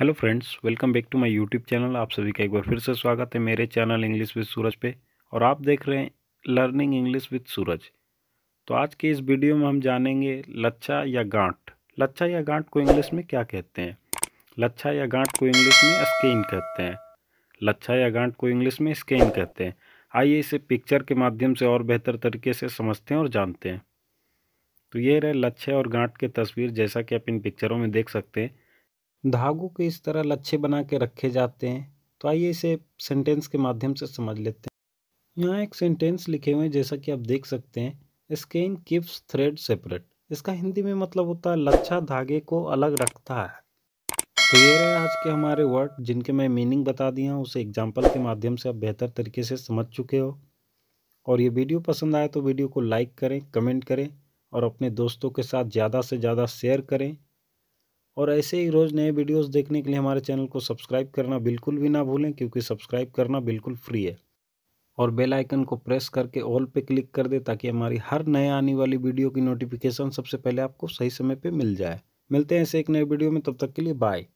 hello friends welcome back to my YouTube channel आप सभी का एक बार फिर से स्वागत है मेरे चैनल इंग्लिश विद सूरज पे और आप देख रहे हैं लर्निंग इंग्लिश विद सूरज तो आज के इस वीडियो में हम जानेंगे लच्छा या गांठ लच्छा या गांठ को इंग्लिश में क्या कहते हैं लच्छा या गांठ को इंग्लिश में स्केन कहते हैं लच्छा या गांठ को इंग्लिश में स्केन कहते हैं आइए इसे पिक्चर के माध्यम से और बेहतर तरीके से समझते हैं और जानते हैं तो ये रहे लच्छे और गांठ के तस्वीर जैसा कि आप इन पिक्चरों में देख सकते हैं धागों के इस तरह लच्छे बना के रखे जाते हैं तो आइए इसे सेंटेंस के माध्यम से समझ लेते हैं यहाँ एक सेंटेंस लिखे हुए हैं जैसा कि आप देख सकते हैं स्केन किप्स थ्रेड सेपरेट इसका हिंदी में मतलब होता है लच्छा धागे को अलग रखता है तो ये रहे आज के हमारे वर्ड जिनके मैं मीनिंग बता दिया हूँ उसे एग्जाम्पल के माध्यम से आप बेहतर तरीके से समझ चुके हो और ये वीडियो पसंद आए तो वीडियो को लाइक करें कमेंट करें और अपने दोस्तों के साथ ज़्यादा से ज़्यादा शेयर करें और ऐसे ही रोज़ नए वीडियोस देखने के लिए हमारे चैनल को सब्सक्राइब करना बिल्कुल भी ना भूलें क्योंकि सब्सक्राइब करना बिल्कुल फ्री है और बेल आइकन को प्रेस करके ऑल पे क्लिक कर दें ताकि हमारी हर नए आने वाली वीडियो की नोटिफिकेशन सबसे पहले आपको सही समय पर मिल जाए मिलते हैं ऐसे एक नए वीडियो में तब तक के लिए बाय